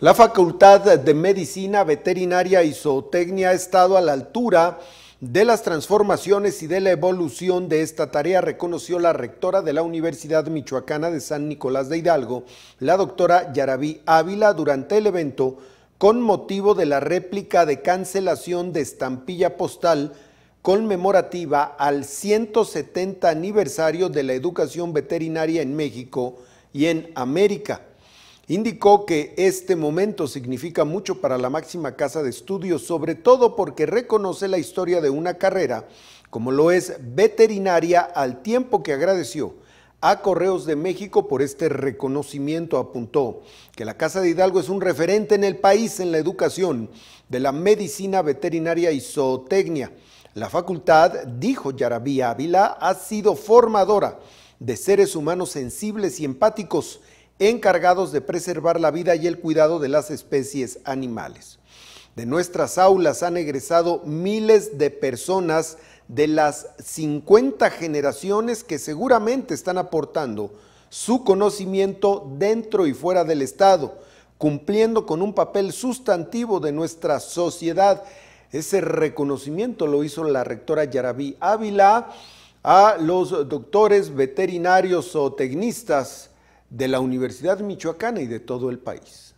La Facultad de Medicina Veterinaria y Zootecnia ha estado a la altura de las transformaciones y de la evolución de esta tarea, reconoció la rectora de la Universidad Michoacana de San Nicolás de Hidalgo, la doctora Yarabí Ávila, durante el evento con motivo de la réplica de cancelación de estampilla postal conmemorativa al 170 aniversario de la educación veterinaria en México y en América. Indicó que este momento significa mucho para la máxima casa de estudios, sobre todo porque reconoce la historia de una carrera, como lo es veterinaria, al tiempo que agradeció a Correos de México por este reconocimiento. Apuntó que la Casa de Hidalgo es un referente en el país en la educación de la medicina veterinaria y zootecnia. La facultad, dijo Yarabí Ávila, ha sido formadora de seres humanos sensibles y empáticos encargados de preservar la vida y el cuidado de las especies animales. De nuestras aulas han egresado miles de personas de las 50 generaciones que seguramente están aportando su conocimiento dentro y fuera del Estado, cumpliendo con un papel sustantivo de nuestra sociedad. Ese reconocimiento lo hizo la rectora Yarabí Ávila a los doctores veterinarios o tecnistas de la Universidad Michoacana y de todo el país.